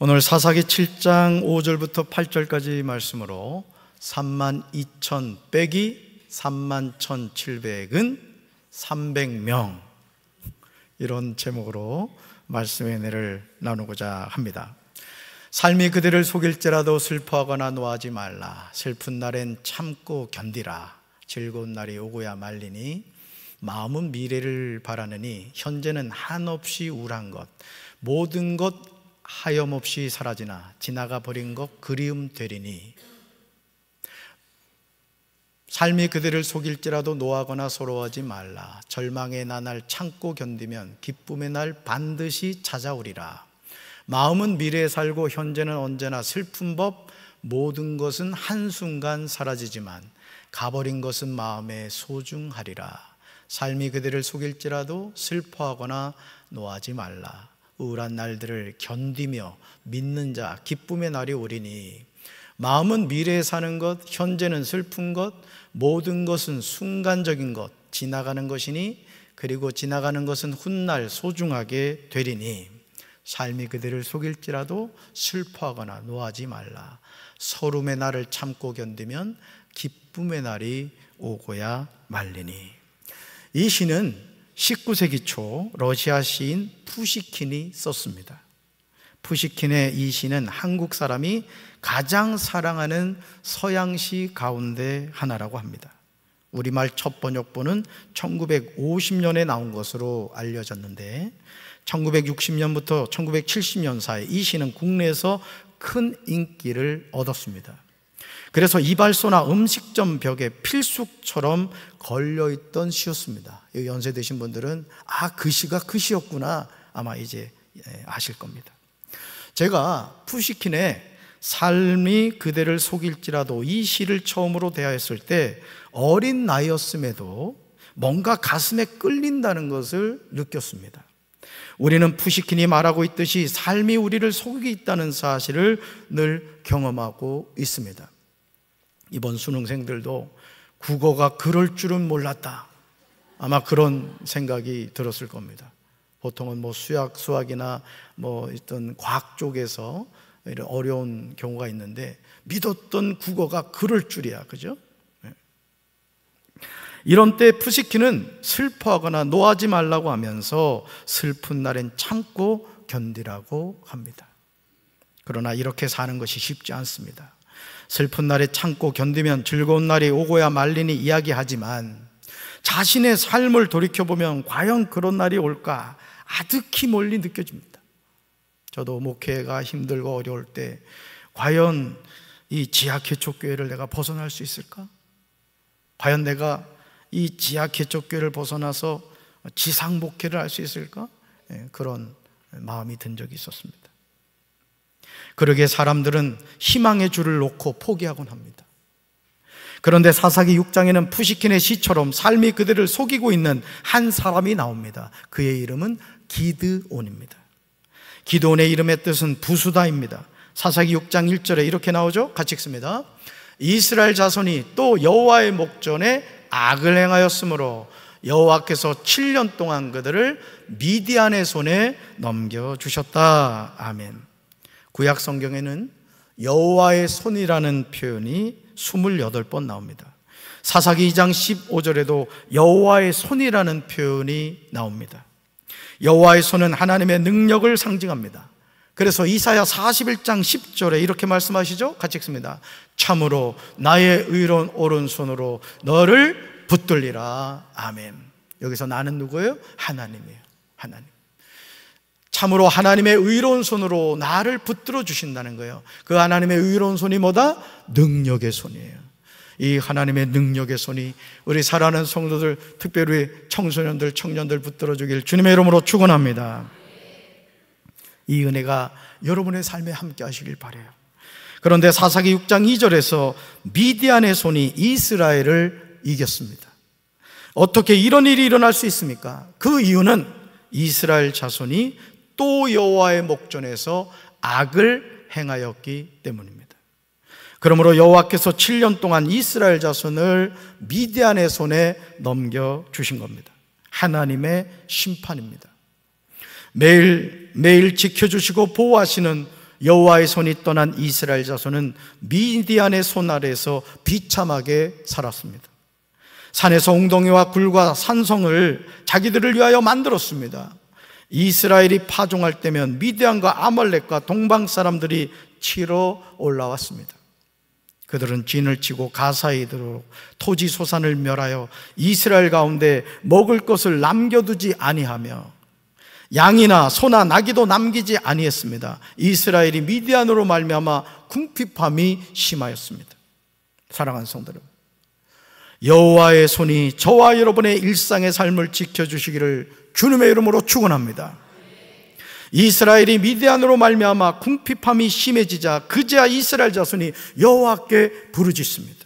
오늘 사사기 7장 5절부터 8절까지 말씀으로 3만 2천 빼기 3만 1,700은 300명 이런 제목으로 말씀의 내를 나누고자 합니다. 삶이 그대를 속일지라도 슬퍼하거나 노하지 말라. 슬픈 날엔 참고 견디라. 즐거운 날이 오고야 말리니 마음은 미래를 바라느니 현재는 한없이 우울한 것 모든 것 하염없이 사라지나 지나가 버린 것 그리움 되리니 삶이 그들을 속일지라도 노하거나 서러워하지 말라 절망의 나날 참고 견디면 기쁨의 날 반드시 찾아오리라 마음은 미래에 살고 현재는 언제나 슬픈 법 모든 것은 한순간 사라지지만 가버린 것은 마음에 소중하리라 삶이 그들을 속일지라도 슬퍼하거나 노하지 말라 우울한 날들을 견디며 믿는 자 기쁨의 날이 오리니 마음은 미래에 사는 것 현재는 슬픈 것 모든 것은 순간적인 것 지나가는 것이니 그리고 지나가는 것은 훗날 소중하게 되리니 삶이 그들을 속일지라도 슬퍼하거나 노하지 말라 서름의 날을 참고 견디면 기쁨의 날이 오고야 말리니 이 시는 19세기 초 러시아 시인 푸시킨이 썼습니다. 푸시킨의 이 시는 한국 사람이 가장 사랑하는 서양시 가운데 하나라고 합니다. 우리말 첫 번역본은 1950년에 나온 것으로 알려졌는데 1960년부터 1970년 사이 이 시는 국내에서 큰 인기를 얻었습니다. 그래서 이발소나 음식점 벽에 필숙처럼 걸려있던 시였습니다. 연세되신 분들은 아, 그 시가 그 시였구나. 아마 이제 예, 아실 겁니다. 제가 푸시킨의 삶이 그대를 속일지라도 이 시를 처음으로 대하였을 때 어린 나이였음에도 뭔가 가슴에 끌린다는 것을 느꼈습니다. 우리는 푸시킨이 말하고 있듯이 삶이 우리를 속이 있다는 사실을 늘 경험하고 있습니다. 이번 수능생들도 국어가 그럴 줄은 몰랐다. 아마 그런 생각이 들었을 겁니다. 보통은 뭐 수학, 수학이나 뭐 어떤 과학 쪽에서 이런 어려운 경우가 있는데 믿었던 국어가 그럴 줄이야. 그죠? 네. 이런 때 푸시키는 슬퍼하거나 노하지 말라고 하면서 슬픈 날엔 참고 견디라고 합니다. 그러나 이렇게 사는 것이 쉽지 않습니다. 슬픈 날에 참고 견디면 즐거운 날이 오고야 말리니 이야기하지만 자신의 삶을 돌이켜보면 과연 그런 날이 올까 아득히 멀리 느껴집니다. 저도 목회가 힘들고 어려울 때 과연 이 지하개척교회를 내가 벗어날 수 있을까? 과연 내가 이 지하개척교회를 벗어나서 지상목회를 할 수 있을까? 예, 그런 마음이 든 적이 있었습니다. 그러게 사람들은 희망의 줄을 놓고 포기하곤 합니다. 그런데 사사기 6장에는 푸시킨의 시처럼 삶이 그들을 속이고 있는 한 사람이 나옵니다. 그의 이름은 기드온입니다. 기드온의 이름의 뜻은 부수다입니다. 사사기 6장 1절에 이렇게 나오죠? 같이 읽습니다. 이스라엘 자손이 또 여호와의 목전에 악을 행하였으므로 여호와께서 7년 동안 그들을 미디안의 손에 넘겨 주셨다. 아멘. 구약 성경에는 여호와의 손이라는 표현이 28번 나옵니다. 사사기 2장 15절에도 여호와의 손이라는 표현이 나옵니다. 여호와의 손은 하나님의 능력을 상징합니다. 그래서 이사야 41장 10절에 이렇게 말씀하시죠? 같이 읽습니다. 참으로 나의 의로운 오른손으로 너를 붙들리라. 아멘. 여기서 나는 누구예요? 하나님이에요. 하나님. 참으로 하나님의 의로운 손으로 나를 붙들어 주신다는 거예요. 그 하나님의 의로운 손이 뭐다? 능력의 손이에요. 이 하나님의 능력의 손이 우리 사아가는 성도들, 특별히 청소년들, 청년들 붙들어 주길 주님의 이름으로 축원합니다. 이 은혜가 여러분의 삶에 함께 하시길 바래요. 그런데 사사기 6장 2절에서 미디안의 손이 이스라엘을 이겼습니다. 어떻게 이런 일이 일어날 수 있습니까? 그 이유는 이스라엘 자손이 또 여호와의 목전에서 악을 행하였기 때문입니다. 그러므로 여호와께서 7년 동안 이스라엘 자손을 미디안의 손에 넘겨 주신 겁니다. 하나님의 심판입니다. 매일 매일 지켜 주시고 보호하시는 여호와의 손이 떠난 이스라엘 자손은 미디안의 손 아래에서 비참하게 살았습니다. 산에서 웅덩이와 굴과 산성을 자기들을 위하여 만들었습니다. 이스라엘이 파종할 때면 미디안과 아말렉과 동방 사람들이 치러 올라왔습니다. 그들은 진을 치고 가사에 이르러 토지 소산을 멸하여 이스라엘 가운데 먹을 것을 남겨두지 아니하며 양이나 소나 나기도 남기지 아니했습니다. 이스라엘이 미디안으로 말미암아 궁핍함이 심하였습니다. 사랑하는 성들 여러분. 여호와의 손이 저와 여러분의 일상의 삶을 지켜주시기를 주님의 이름으로 축원합니다. 이스라엘이 미디안으로 말미암아 궁핍함이 심해지자 그제야 이스라엘 자손이 여호와께 부르짖습니다.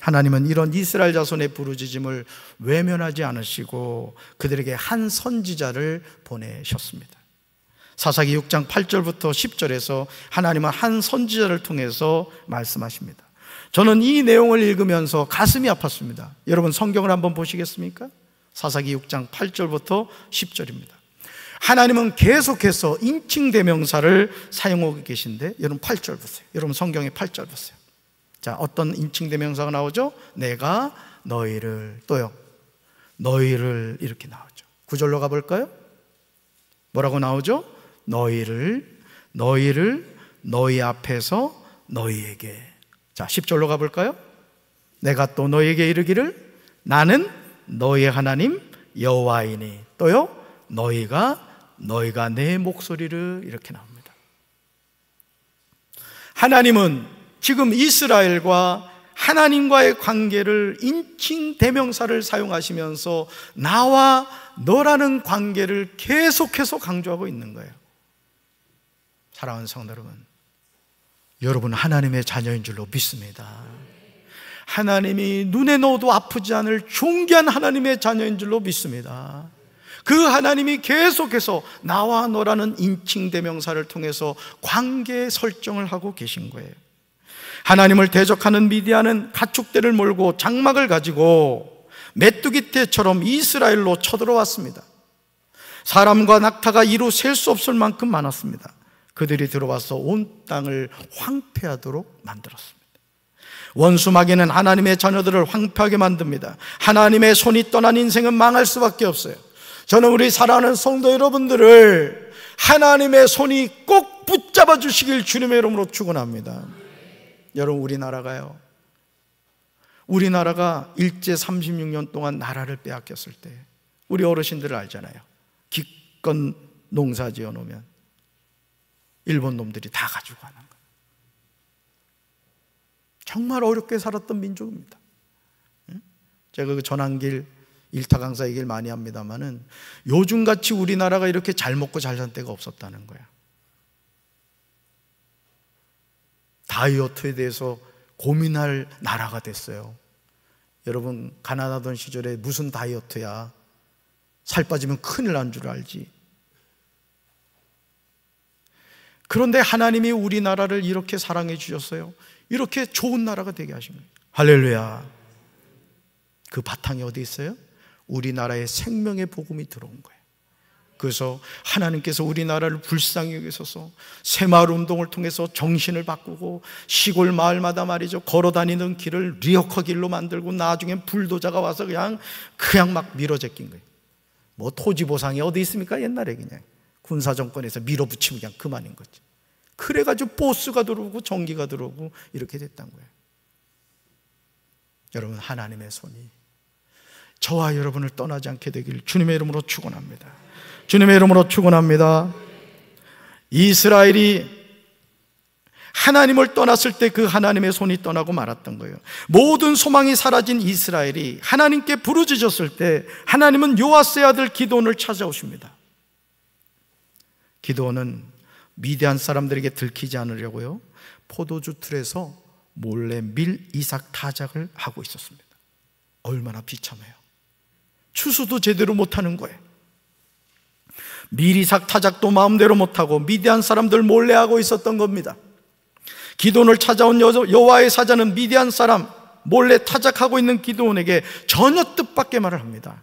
하나님은 이런 이스라엘 자손의 부르짖음을 외면하지 않으시고 그들에게 한 선지자를 보내셨습니다. 사사기 6장 8절부터 10절에서 하나님은 한 선지자를 통해서 말씀하십니다. 저는 이 내용을 읽으면서 가슴이 아팠습니다. 여러분 성경을 한번 보시겠습니까? 사사기 6장 8절부터 10절입니다. 하나님은 계속해서 인칭 대명사를 사용하고 계신데 여러분 8절 보세요. 여러분 성경의 8절 보세요. 자, 어떤 인칭 대명사가 나오죠? 내가 너희를 또요. 너희를 이렇게 나오죠. 9절로 가 볼까요? 뭐라고 나오죠? 너희를 너희를 너희 앞에서 너희에게 자, 10절로 가볼까요? 내가 또 너에게 이르기를 나는 너의 하나님 여호와이니 또요 너희가 너희가 내 목소리를 이렇게 나옵니다. 하나님은 지금 이스라엘과 하나님과의 관계를 인칭 대명사를 사용하시면서 나와 너라는 관계를 계속해서 강조하고 있는 거예요. 사랑하는 성도 여러분, 여러분 하나님의 자녀인 줄로 믿습니다. 하나님이 눈에 넣어도 아프지 않을 존귀한 하나님의 자녀인 줄로 믿습니다. 그 하나님이 계속해서 나와 너라는 인칭 대명사를 통해서 관계 설정을 하고 계신 거예요. 하나님을 대적하는 미디안은 가축대를 몰고 장막을 가지고 메뚜기 떼처럼 이스라엘로 쳐들어왔습니다. 사람과 낙타가 이루 셀 수 없을 만큼 많았습니다. 그들이 들어와서 온 땅을 황폐하도록 만들었습니다. 원수 마귀는 하나님의 자녀들을 황폐하게 만듭니다. 하나님의 손이 떠난 인생은 망할 수밖에 없어요. 저는 우리 사랑하는 성도 여러분들을 하나님의 손이 꼭 붙잡아 주시길 주님의 이름으로 축원합니다. 여러분 우리나라가요. 우리나라가 일제 36년 동안 나라를 빼앗겼을 때 우리 어르신들을 알잖아요. 기껏 농사 지어 놓으면 일본 놈들이 다 가지고 가는 거예요. 정말 어렵게 살았던 민족입니다. 제가 그 전환길 일타 강사 얘기를 많이 합니다만은 요즘같이 우리나라가 이렇게 잘 먹고 잘산 때가 없었다는 거야. 다이어트에 대해서 고민할 나라가 됐어요. 여러분 가난하던 시절에 무슨 다이어트야. 살 빠지면 큰일 난 줄 알지. 그런데 하나님이 우리나라를 이렇게 사랑해 주셨어요. 이렇게 좋은 나라가 되게 하신 거예요. 할렐루야. 그 바탕이 어디 있어요? 우리나라에 생명의 복음이 들어온 거예요. 그래서 하나님께서 우리나라를 불쌍히 여기셔서 새마을 운동을 통해서 정신을 바꾸고 시골 마을마다 말이죠 걸어다니는 길을 리어커 길로 만들고 나중엔 불도자가 와서 그냥 그냥 막 밀어제낀 거예요. 뭐 토지 보상이 어디 있습니까 옛날에 그냥 군사정권에서 밀어붙이면 그냥 그만인 거지. 그래가지고 보스가 들어오고 전기가 들어오고 이렇게 됐단 거예요. 여러분, 하나님의 손이 저와 여러분을 떠나지 않게 되길 주님의 이름으로 축원합니다. 주님의 이름으로 축원합니다. 이스라엘이 하나님을 떠났을 때 그 하나님의 손이 떠나고 말았던 거예요. 모든 소망이 사라진 이스라엘이 하나님께 부르짖었을 때 하나님은 요아스의 아들 기도원을 찾아오십니다. 기도원은미대한 사람들에게 들키지 않으려고요. 포도주 틀에서 몰래 밀 이삭 타작을 하고 있었습니다. 얼마나 비참해요. 추수도 제대로 못하는 거예요. 밀 이삭 타작도 마음대로 못하고 미대한 사람들 몰래 하고 있었던 겁니다. 기도원을 찾아온 여호와의 사자는 미대한 사람 몰래 타작하고 있는 기도원에게 전혀 뜻밖의 말을 합니다.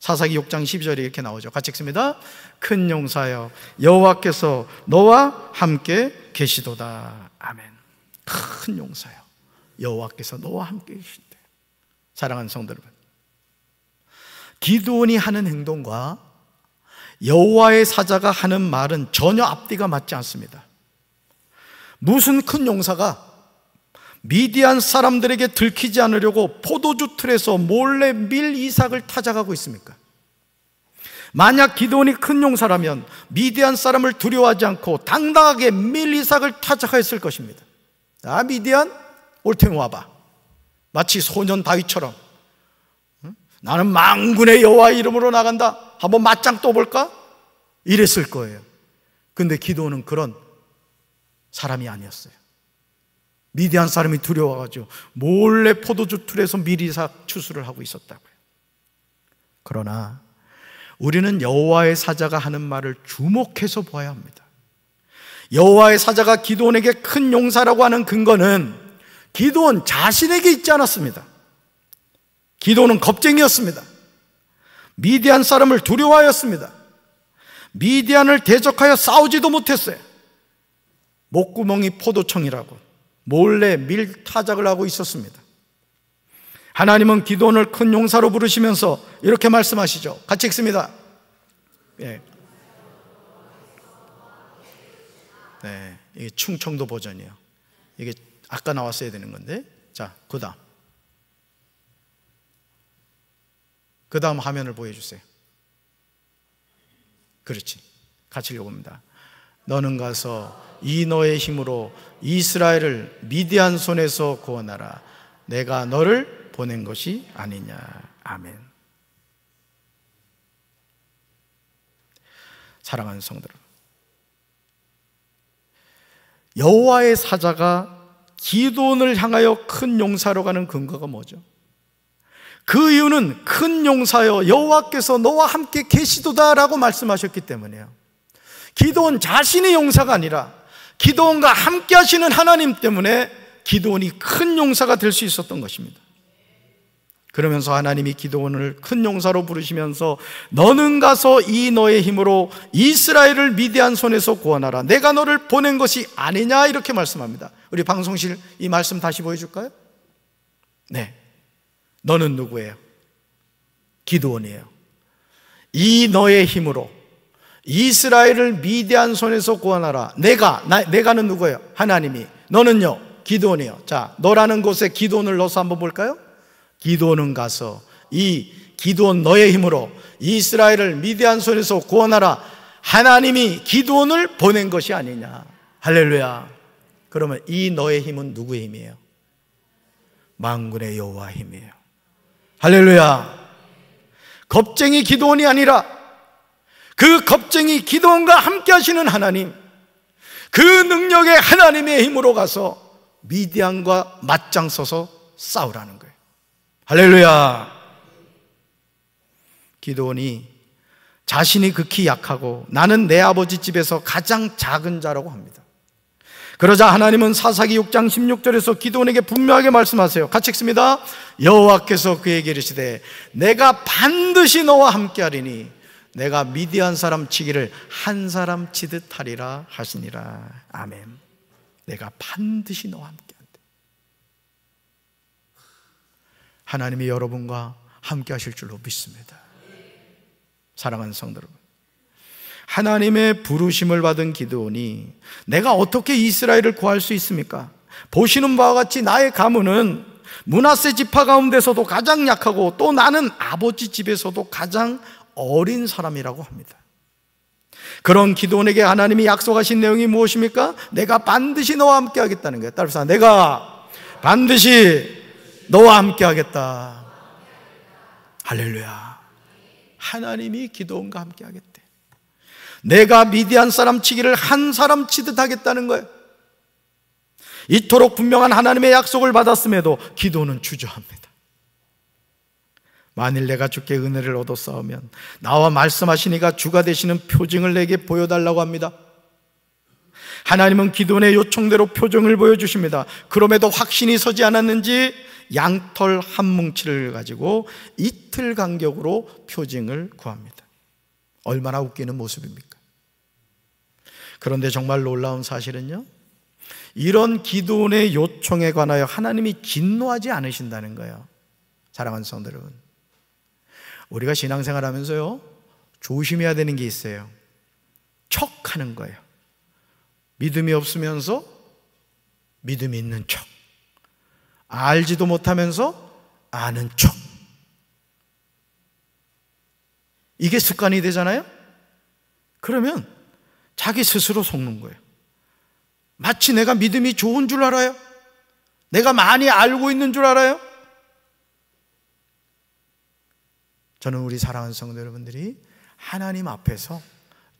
사사기 6장 12절에 이렇게 나오죠. 같이 읽습니다. 큰 용사여 여호와께서 너와 함께 계시도다. 아멘. 큰 용사여 여호와께서 너와 함께 계신대. 사랑하는 성도 여러분. 기도원이 하는 행동과 여호와의 사자가 하는 말은 전혀 앞뒤가 맞지 않습니다. 무슨 큰 용사가 미디안 사람들에게 들키지 않으려고 포도주 틀에서 몰래 밀 이삭을 타작하고 있습니까? 만약 기도원이 큰 용사라면 미디안 사람을 두려워하지 않고 당당하게 밀 이삭을 타자했을 것입니다. 아 미디안 올탱 와봐. 마치 소년 다윗처럼 나는 망군의 여와 이름으로 나간다. 한번 맞짱 떠볼까? 이랬을 거예요. 근데 기도원은 그런 사람이 아니었어요. 미디안 사람이 두려워가지고 몰래 포도주 틀에서 미리사 추수를 하고 있었다고요. 그러나 우리는 여호와의 사자가 하는 말을 주목해서 봐야 합니다. 여호와의 사자가 기도원에게 큰 용사라고 하는 근거는 기도원 자신에게 있지 않았습니다. 기도원은 겁쟁이였습니다. 미디안 사람을 두려워하였습니다. 미디안을 대적하여 싸우지도 못했어요. 목구멍이 포도청이라고. 몰래 밀타작을 하고 있었습니다. 하나님은 기도원을 큰 용사로 부르시면서 이렇게 말씀하시죠. 같이 읽습니다. 예. 네. 이게 충청도 버전이에요. 이게 아까 나왔어야 되는 건데. 자, 그 다음. 그 다음 화면을 보여주세요. 그렇지. 같이 읽어봅니다. 너는 가서 이 너의 힘으로 이스라엘을 미디안 손에서 구원하라. 내가 너를 보낸 것이 아니냐. 아멘. 사랑하는 성들 여호와의 사자가 기도원을 향하여 큰 용사로 가는 근거가 뭐죠? 그 이유는 큰 용사여 여호와께서 너와 함께 계시도다라고 말씀하셨기 때문이에요. 기도원 자신의 용사가 아니라 기도원과 함께 하시는 하나님 때문에 기도원이 큰 용사가 될 수 있었던 것입니다. 그러면서 하나님이 기도원을 큰 용사로 부르시면서 너는 가서 이 너의 힘으로 이스라엘을 미디안 손에서 구원하라. 내가 너를 보낸 것이 아니냐 이렇게 말씀합니다. 우리 방송실 이 말씀 다시 보여줄까요? 네. 너는 누구예요? 기도원이에요. 이 너의 힘으로 이스라엘을 미디안 손에서 구원하라. 내가, 나, 내가는 누구예요? 하나님이. 너는요? 기도원이요. 자, 너라는 곳에 기도원을 넣어서 한번 볼까요? 기도원은 가서 이 기도원 너의 힘으로 이스라엘을 미디안 손에서 구원하라. 하나님이 기도원을 보낸 것이 아니냐. 할렐루야. 그러면 이 너의 힘은 누구의 힘이에요? 망군의 여호와 힘이에요. 할렐루야. 겁쟁이 기도원이 아니라 그 겁쟁이 기도원과 함께 하시는 하나님, 그 능력의 하나님의 힘으로 가서 미디안과 맞짱서서 싸우라는 거예요. 할렐루야! 기도원이 자신이 극히 약하고 나는 내 아버지 집에서 가장 작은 자라고 합니다. 그러자 하나님은 사사기 6장 16절에서 기도원에게 분명하게 말씀하세요. 같이 읽습니다. 여호와께서 그에게 이르시되 내가 반드시 너와 함께하리니 내가 미디안 사람 치기를 한 사람 치듯 하리라 하시니라. 아멘. 내가 반드시 너와 함께 한다. 하나님이 여러분과 함께 하실 줄로 믿습니다. 사랑하는 성도 여러분. 하나님의 부르심을 받은 기도원이 내가 어떻게 이스라엘을 구할 수 있습니까? 보시는 바와 같이 나의 가문은 문하세 지파 가운데서도 가장 약하고 또 나는 아버지 집에서도 가장 어린 사람이라고 합니다. 그런 기도원에게 하나님이 약속하신 내용이 무엇입니까? 내가 반드시 너와 함께 하겠다는 거예요. 따라서 내가 반드시 너와 함께 하겠다. 할렐루야. 하나님이 기도원과 함께 하겠대. 내가 미디안 사람 치기를 한 사람 치듯 하겠다는 거예요. 이토록 분명한 하나님의 약속을 받았음에도 기도는 주저합니다. 만일 내가 주께 은혜를 얻어싸우면 나와 말씀하시니가 주가 되시는 표징을 내게 보여달라고 합니다. 하나님은 기도원의 요청대로 표정을 보여주십니다. 그럼에도 확신이 서지 않았는지 양털 한 뭉치를 가지고 이틀 간격으로 표징을 구합니다. 얼마나 웃기는 모습입니까? 그런데 정말 놀라운 사실은요. 이런 기도원의 요청에 관하여 하나님이 진노하지 않으신다는 거예요. 사랑하는 성도 여러분. 우리가 신앙생활 하면서요, 조심해야 되는 게 있어요. 척 하는 거예요. 믿음이 없으면서 믿음이 있는 척. 알지도 못하면서 아는 척. 이게 습관이 되잖아요? 그러면 자기 스스로 속는 거예요. 마치 내가 믿음이 좋은 줄 알아요? 내가 많이 알고 있는 줄 알아요? 저는 우리 사랑하는 성도 여러분들이 하나님 앞에서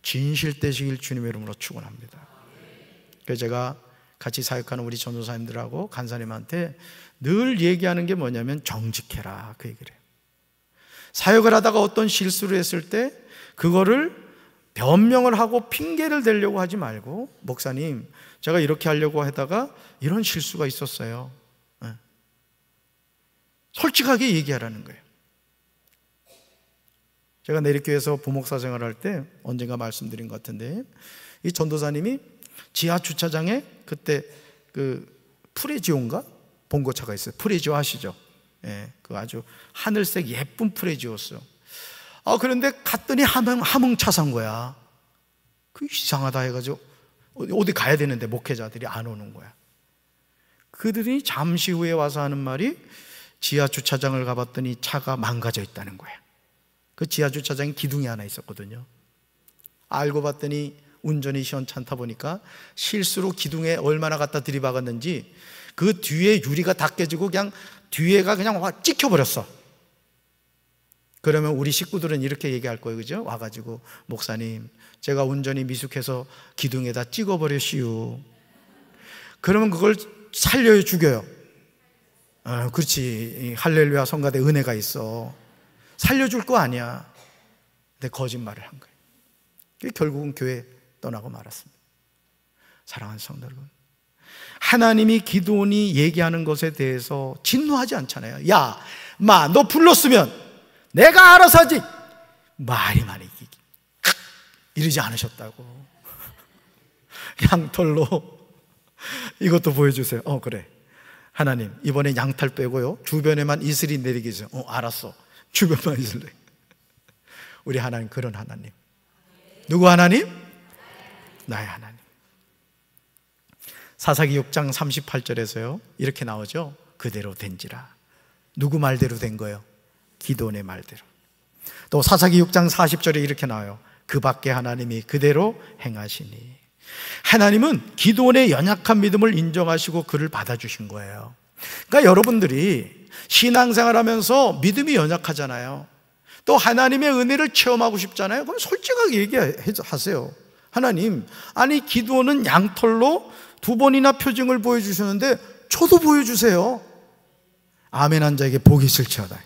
진실되시길 주님의 이름으로 축원합니다. 그래서 제가 같이 사역하는 우리 전도사님들하고 간사님한테 늘 얘기하는 게 뭐냐면 정직해라 그 얘기를 해요. 사역을 하다가 어떤 실수를 했을 때 그거를 변명을 하고 핑계를 대려고 하지 말고 목사님 제가 이렇게 하려고 하다가 이런 실수가 있었어요. 예. 솔직하게 얘기하라는 거예요. 제가 내리교회에서 부목사 생활 할때 언젠가 말씀드린 것 같은데 이 전도사님이 지하 주차장에 그때 그 프레지온가 봉고차가 있어요. 프레지오 아시죠? 예, 그 아주 하늘색 예쁜 프레지오였어요. 아 그런데 갔더니 하흥 함흥차 산 거야. 그 이상하다 해가지고 어디 가야 되는데 목회자들이 안 오는 거야. 그들이 잠시 후에 와서 하는 말이 지하 주차장을 가봤더니 차가 망가져 있다는 거야. 그 지하 주차장에 기둥이 하나 있었거든요. 알고 봤더니 운전이 시원찮다 보니까 실수로 기둥에 얼마나 갖다 들이박았는지 그 뒤에 유리가 다 깨지고 그냥 뒤에가 그냥 와 찍혀버렸어. 그러면 우리 식구들은 이렇게 얘기할 거예요. 그죠? 와가지고, 목사님, 제가 운전이 미숙해서 기둥에다 찍어버렸슈 그러면 그걸 살려요, 죽여요. 아, 그렇지. 할렐루야 성가대 은혜가 있어. 살려줄 거 아니야. 근데 거짓말을 한 거예요. 결국은 교회 떠나고 말았습니다. 사랑하는 성도 여러분. 하나님이 기도원이 얘기하는 것에 대해서 진노하지 않잖아요. 야, 마, 너 불렀으면 내가 알아서 하지. 말이 말이 이러지 않으셨다고. 양털로 이것도 보여주세요. 어, 그래. 하나님, 이번에 양털 빼고요. 주변에만 이슬이 내리기 전 어, 알았어. 주변만 있을래. 우리 하나님 그런 하나님. 누구 하나님? 나의 하나님. 사사기 6장 38절에서요. 이렇게 나오죠. 그대로 된지라. 누구 말대로 된 거예요? 기도원의 말대로. 또 사사기 6장 40절에 이렇게 나와요. 그 밖에 하나님이 그대로 행하시니. 하나님은 기도원의 연약한 믿음을 인정하시고 그를 받아주신 거예요. 그러니까 여러분들이 신앙생활 하면서 믿음이 연약하잖아요. 또 하나님의 은혜를 체험하고 싶잖아요. 그럼 솔직하게 얘기하세요. 하나님, 아니, 기도는 양털로 두 번이나 표징을 보여주셨는데 저도 보여주세요. 아멘 한 자에게 복이 있을지어다.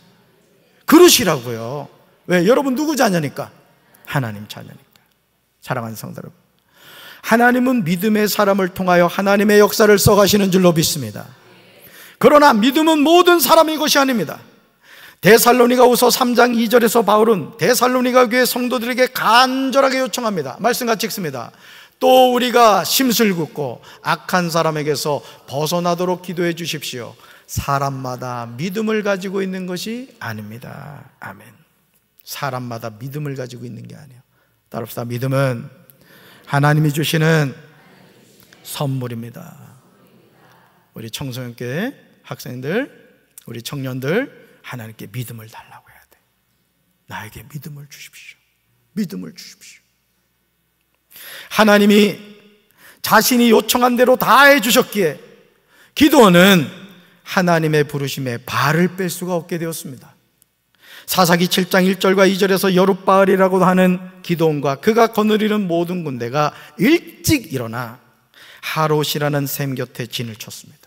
그러시라고요. 왜? 여러분 누구 자녀니까? 하나님 자녀니까. 사랑하는 성도 여러분. 하나님은 믿음의 사람을 통하여 하나님의 역사를 써가시는 줄로 믿습니다. 그러나 믿음은 모든 사람의 것이 아닙니다. 데살로니가 우서 3장 2절에서 바울은 데살로니가 교회 성도들에게 간절하게 요청합니다. 말씀 같이 읽습니다. 또 우리가 심술 굽고 악한 사람에게서 벗어나도록 기도해 주십시오. 사람마다 믿음을 가지고 있는 것이 아닙니다. 아멘. 사람마다 믿음을 가지고 있는 게 아니에요. 따릅시다. 믿음은 하나님이 주시는 선물입니다. 우리 청소년께 학생들, 우리 청년들 하나님께 믿음을 달라고 해야 돼. 나에게 믿음을 주십시오. 믿음을 주십시오. 하나님이 자신이 요청한 대로 다 해주셨기에 기도는 하나님의 부르심에 발을 뺄 수가 없게 되었습니다. 사사기 7장 1절과 2절에서 여룻바을이라고 하는 기도원과 그가 거느리는 모든 군대가 일찍 일어나 하롯이라는 샘 곁에 진을 쳤습니다.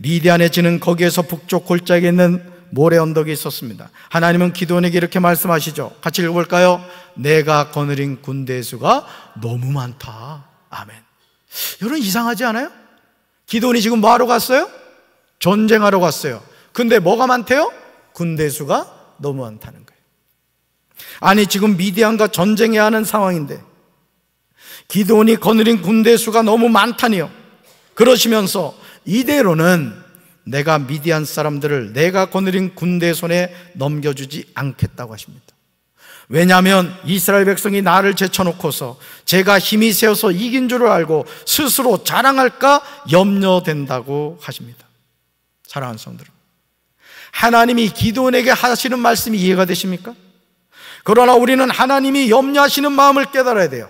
미디안의 지는 거기에서 북쪽 골짜기에 있는 모래 언덕이 있었습니다. 하나님은 기도원에게 이렇게 말씀하시죠. 같이 읽어볼까요? 내가 거느린 군대 수가 너무 많다. 아멘. 여러분 이상하지 않아요? 기도원이 지금 뭐하러 갔어요? 전쟁하러 갔어요. 근데 뭐가 많대요? 군대 수가 너무 많다는 거예요. 아니 지금 미디안과 전쟁해야 하는 상황인데 기도원이 거느린 군대 수가 너무 많다니요. 그러시면서 이대로는 내가 미디안 사람들을 내가 거느린 군대 손에 넘겨주지 않겠다고 하십니다. 왜냐하면 이스라엘 백성이 나를 제쳐놓고서 제가 힘이 세어서 이긴 줄을 알고 스스로 자랑할까 염려된다고 하십니다. 사랑하는 성들 하나님이 기도원에게 하시는 말씀이 이해가 되십니까? 그러나 우리는 하나님이 염려하시는 마음을 깨달아야 돼요.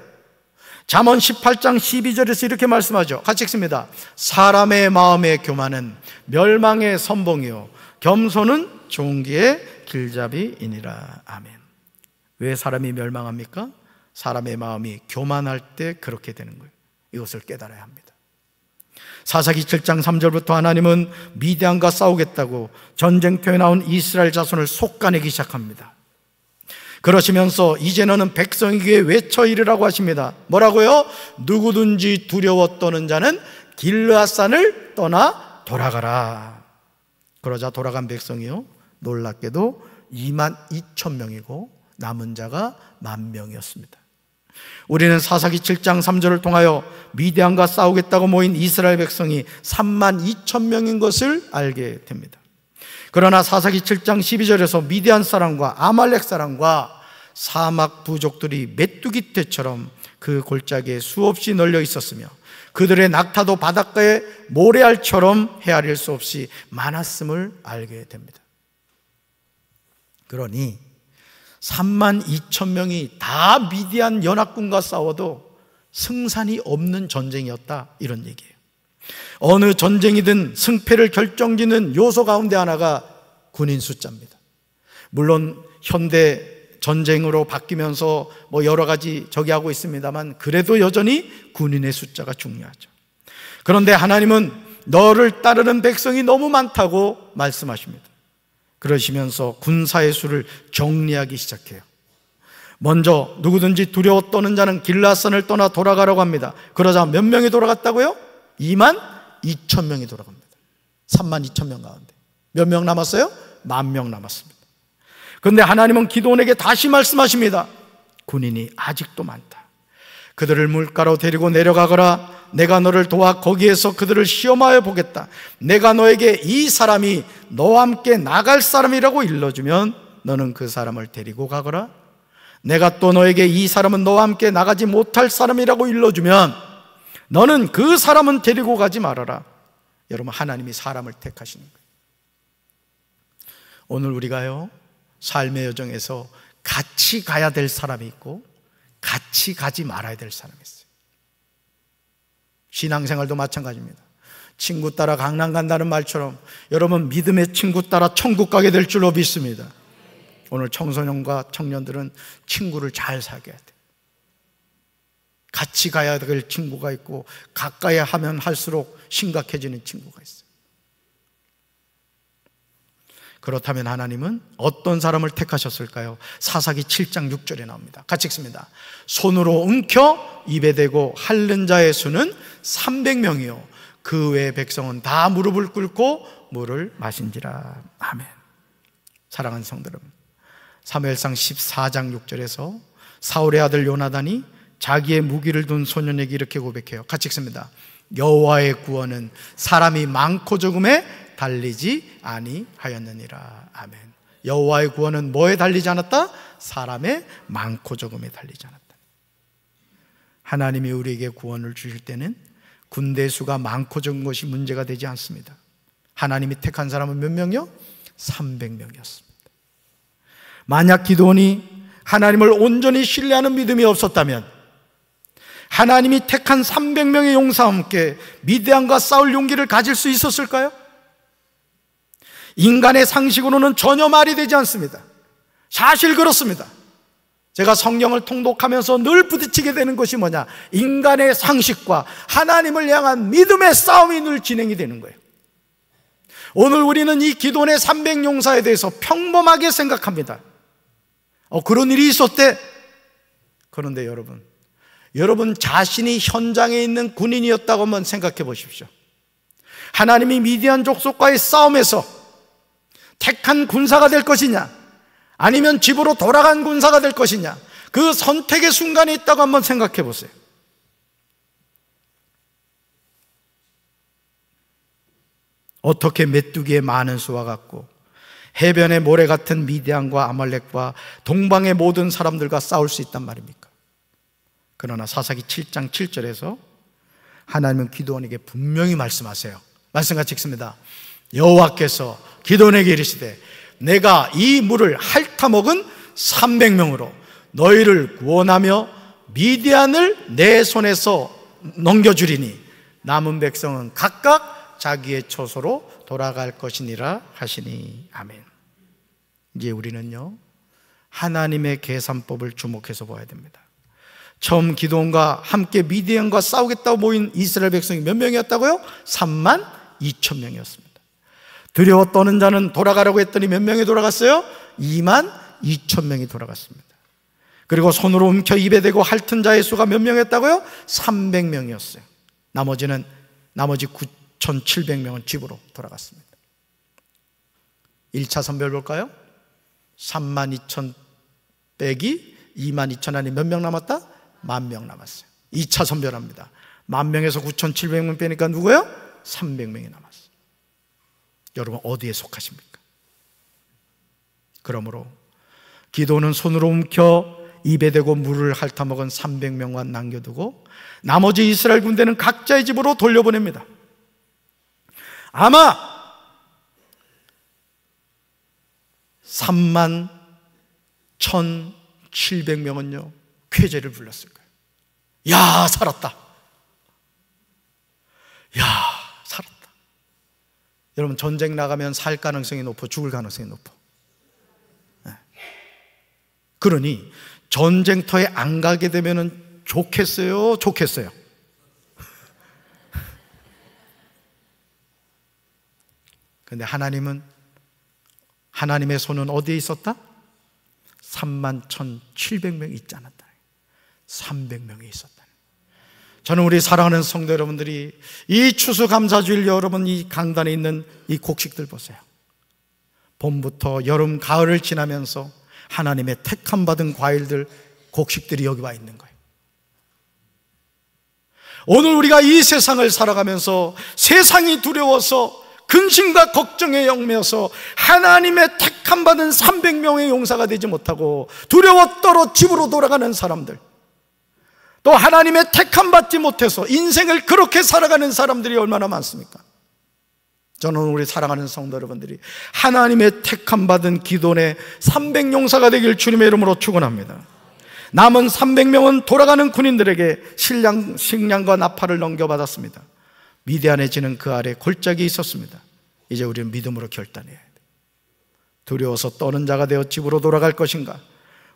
잠언 18장 12절에서 이렇게 말씀하죠. 같이 읽습니다. 사람의 마음의 교만은 멸망의 선봉이요 겸손은 종기의 길잡이이니라. 아멘. 왜 사람이 멸망합니까? 사람의 마음이 교만할 때 그렇게 되는 거예요. 이것을 깨달아야 합니다. 사사기 7장 3절부터 하나님은 미디안과 싸우겠다고 전쟁터에 나온 이스라엘 자손을 속가내기 시작합니다. 그러시면서 이제 너는 백성에게 외쳐 이르라고 하십니다. 뭐라고요? 누구든지 두려워 떠는 자는 길르앗산을 떠나 돌아가라. 그러자 돌아간 백성이요. 놀랍게도 2만 2천 명이고 남은 자가 만 명이었습니다. 우리는 사사기 7장 3절을 통하여 미대한과 싸우겠다고 모인 이스라엘 백성이 3만 2천 명인 것을 알게 됩니다. 그러나 사사기 7장 12절에서 미디안 사람과 아말렉 사람과 사막 부족들이 메뚜기 떼처럼 그 골짜기에 수없이 널려 있었으며 그들의 낙타도 바닷가에 모래알처럼 헤아릴 수 없이 많았음을 알게 됩니다. 그러니 3만 2천 명이 다 미디안 연합군과 싸워도 승산이 없는 전쟁이었다 이런 얘기예요. 어느 전쟁이든 승패를 결정짓는 요소 가운데 하나가 군인 숫자입니다. 물론 현대 전쟁으로 바뀌면서 뭐 여러 가지 저기 하고 있습니다만 그래도 여전히 군인의 숫자가 중요하죠. 그런데 하나님은 너를 따르는 백성이 너무 많다고 말씀하십니다. 그러시면서 군사의 수를 정리하기 시작해요. 먼저 누구든지 두려워 떠는 자는 길라산을 떠나 돌아가라고 합니다. 그러자 몇 명이 돌아갔다고요? 2만 2천 명이 돌아갑니다. 3만 2천 명 가운데. 몇 명 남았어요? 만 명 남았습니다. 그런데 하나님은 기도원에게 다시 말씀하십니다. 군인이 아직도 많다. 그들을 물가로 데리고 내려가거라. 내가 너를 도와 거기에서 그들을 시험하여 보겠다. 내가 너에게 이 사람이 너와 함께 나갈 사람이라고 일러주면 너는 그 사람을 데리고 가거라. 내가 또 너에게 이 사람은 너와 함께 나가지 못할 사람이라고 일러주면 너는 그 사람은 데리고 가지 말아라. 여러분, 하나님이 사람을 택하시는 거예요. 오늘 우리가요, 삶의 여정에서 같이 가야 될 사람이 있고, 같이 가지 말아야 될 사람이 있어요. 신앙생활도 마찬가지입니다. 친구 따라 강남 간다는 말처럼 여러분 믿음의 친구 따라 천국 가게 될 줄로 믿습니다. 오늘 청소년과 청년들은 친구를 잘 사귀어야 돼. 요 같이 가야 될 친구가 있고 가까이 하면 할수록 심각해지는 친구가 있어요. 그렇다면 하나님은 어떤 사람을 택하셨을까요? 사사기 7장 6절에 나옵니다. 같이 읽습니다. 손으로 움켜 입에 대고 핥는 자의 수는 300명이요. 그 외의 백성은 다 무릎을 꿇고 물을 마신지라. 아멘. 사랑하는 성들은 사엘상 14장 6절에서 사울의 아들 요나단이 자기의 무기를 둔 소년에게 이렇게 고백해요. 같이 읽습니다. 여호와의 구원은 사람이 많고 적음에 달리지 아니하였느니라. 아멘. 여호와의 구원은 뭐에 달리지 않았다? 사람의 많고 적음에 달리지 않았다. 하나님이 우리에게 구원을 주실 때는 군대 수가 많고 적은 것이 문제가 되지 않습니다. 하나님이 택한 사람은 몇 명이요? 300명이었습니다. 만약 기도원이 하나님을 온전히 신뢰하는 믿음이 없었다면 하나님이 택한 300명의 용사와 함께 미대안과 싸울 용기를 가질 수 있었을까요? 인간의 상식으로는 전혀 말이 되지 않습니다. 사실 그렇습니다. 제가 성경을 통독하면서 늘 부딪히게 되는 것이 뭐냐? 인간의 상식과 하나님을 향한 믿음의 싸움이 늘 진행이 되는 거예요. 오늘 우리는 이 기돈의 300용사에 대해서 평범하게 생각합니다. 어, 그런 일이 있었대. 그런데 여러분, 여러분 자신이 현장에 있는 군인이었다고 한번 생각해 보십시오. 하나님이 미디안 족속과의 싸움에서 택한 군사가 될 것이냐, 아니면 집으로 돌아간 군사가 될 것이냐, 그 선택의 순간이 있다고 한번 생각해 보세요. 어떻게 메뚜기의 많은 수와 같고 해변의 모래 같은 미디안과 아말렉과 동방의 모든 사람들과 싸울 수 있단 말입니까? 그러나 사사기 7장 7절에서 하나님은 기도원에게 분명히 말씀하세요. 말씀같이 읽습니다. 여호와께서 기도원에게 이르시되 내가 이 물을 핥아먹은 300명으로 너희를 구원하며 미디안을 내 손에서 넘겨주리니 남은 백성은 각각 자기의 초소로 돌아갈 것이니라 하시니 아멘. 이제 우리는요 하나님의 계산법을 주목해서 보야 됩니다. 처음 기도원과 함께 미디언과 싸우겠다고 모인 이스라엘 백성이 몇 명이었다고요? 3만 2천 명이었습니다. 두려워 떠는 자는 돌아가라고 했더니 몇 명이 돌아갔어요? 2만 2천 명이 돌아갔습니다. 그리고 손으로 움켜 입에 대고 핥은 자의 수가 몇 명이었다고요? 300명이었어요. 나머지는 나머지 9,700명은 집으로 돌아갔습니다. 1차 선별 볼까요? 3만 2천 빼기 2만 2천 안에 몇명 남았다? 만명 남았어요. 2차 선별합니다. 만 명에서 9,700명 빼니까 누구요? 300명이 남았어요. 여러분 어디에 속하십니까? 그러므로 기도는 손으로 움켜 입에 대고 물을 핥아먹은 300명만 남겨두고 나머지 이스라엘 군대는 각자의 집으로 돌려보냅니다. 아마 3만 1,700명은요, 쾌제를 불렀을까요? 야, 살았다. 야, 살았다. 여러분, 전쟁 나가면 살 가능성이 높고 죽을 가능성이 높고. 네. 그러니 전쟁터에 안 가게 되면 좋겠어요? 좋겠어요? 근데 하나님은 하나님의 손은 어디에 있었다? 3 1 7 0 0명 있지 않았다. 300명이 있었다. 저는 우리 사랑하는 성도 여러분들이 이 추수감사주일 여러분 이 강단에 있는 이 곡식들 보세요. 봄부터 여름, 가을을 지나면서 하나님의 택함 받은 과일들, 곡식들이 여기 와 있는 거예요. 오늘 우리가 이 세상을 살아가면서 세상이 두려워서 근심과 걱정에 영매어서 하나님의 택함 받은 300명의 용사가 되지 못하고 두려워 떨어 집으로 돌아가는 사람들 또 하나님의 택함 받지 못해서 인생을 그렇게 살아가는 사람들이 얼마나 많습니까? 저는 우리 사랑하는 성도 여러분들이 하나님의 택함 받은 기도의 300용사가 되길 주님의 이름으로 축원합니다. 남은 300명은 돌아가는 군인들에게 식량, 식량과 나팔을 넘겨받았습니다. 미대안의 지는 그 아래 골짜기 있었습니다. 이제 우리는 믿음으로 결단해야 돼. 두려워서 떠는 자가 되어 집으로 돌아갈 것인가?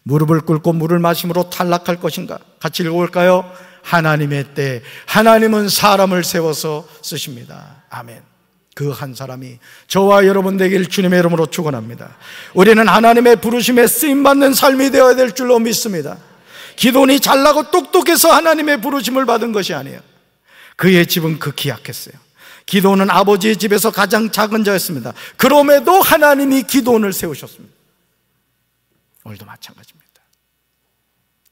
무릎을 꿇고 물을 마심으로 탈락할 것인가? 같이 읽어볼까요? 하나님의 때, 하나님은 사람을 세워서 쓰십니다. 아멘. 그 한 사람이 저와 여러분 되길 주님의 이름으로 축원합니다. 우리는 하나님의 부르심에 쓰임 받는 삶이 되어야 될 줄로 믿습니다. 기돈이 잘나고 똑똑해서 하나님의 부르심을 받은 것이 아니에요. 그의 집은 극히 약했어요. 기도는 아버지의 집에서 가장 작은 자였습니다. 그럼에도 하나님이 기도원을 세우셨습니다. 오늘도 마찬가지입니다.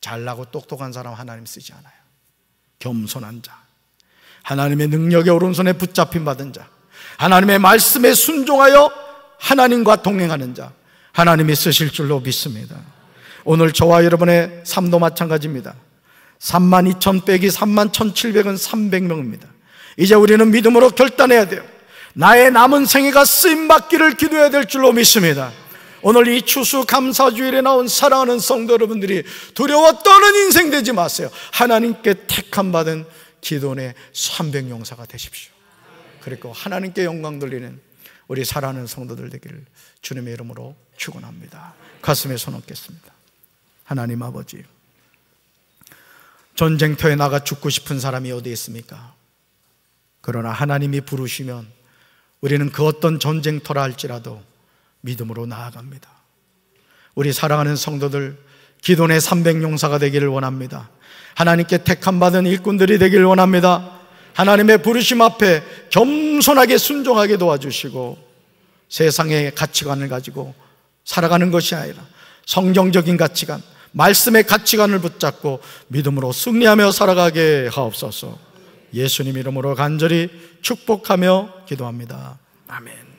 잘나고 똑똑한 사람 하나님 쓰지 않아요. 겸손한 자, 하나님의 능력의 오른손에 붙잡힌 받은 자, 하나님의 말씀에 순종하여 하나님과 동행하는 자, 하나님이 쓰실 줄로 믿습니다. 오늘 저와 여러분의 삶도 마찬가지입니다. 3만 2천 빼기 3만 1,700은 300명입니다. 이제 우리는 믿음으로 결단해야 돼요. 나의 남은 생애가 쓰임받기를 기도해야 될 줄로 믿습니다. 오늘 이 추수감사주일에 나온 사랑하는 성도 여러분들이 두려워 떠는 인생 되지 마세요. 하나님께 택함받은 기도의 300용사가 되십시오. 그리고 하나님께 영광 돌리는 우리 사랑하는 성도들 되기를 주님의 이름으로 축원합니다. 가슴에 손 얹겠습니다. 하나님 아버지, 전쟁터에 나가 죽고 싶은 사람이 어디 있습니까? 그러나 하나님이 부르시면 우리는 그 어떤 전쟁터라 할지라도 믿음으로 나아갑니다. 우리 사랑하는 성도들, 기도의 300용사가 되기를 원합니다. 하나님께 택함받은 일꾼들이 되기를 원합니다. 하나님의 부르심 앞에 겸손하게 순종하게 도와주시고 세상의 가치관을 가지고 살아가는 것이 아니라 성경적인 가치관, 말씀의 가치관을 붙잡고 믿음으로 승리하며 살아가게 하옵소서 예수님 이름으로 간절히 축복하며 기도합니다. 아멘.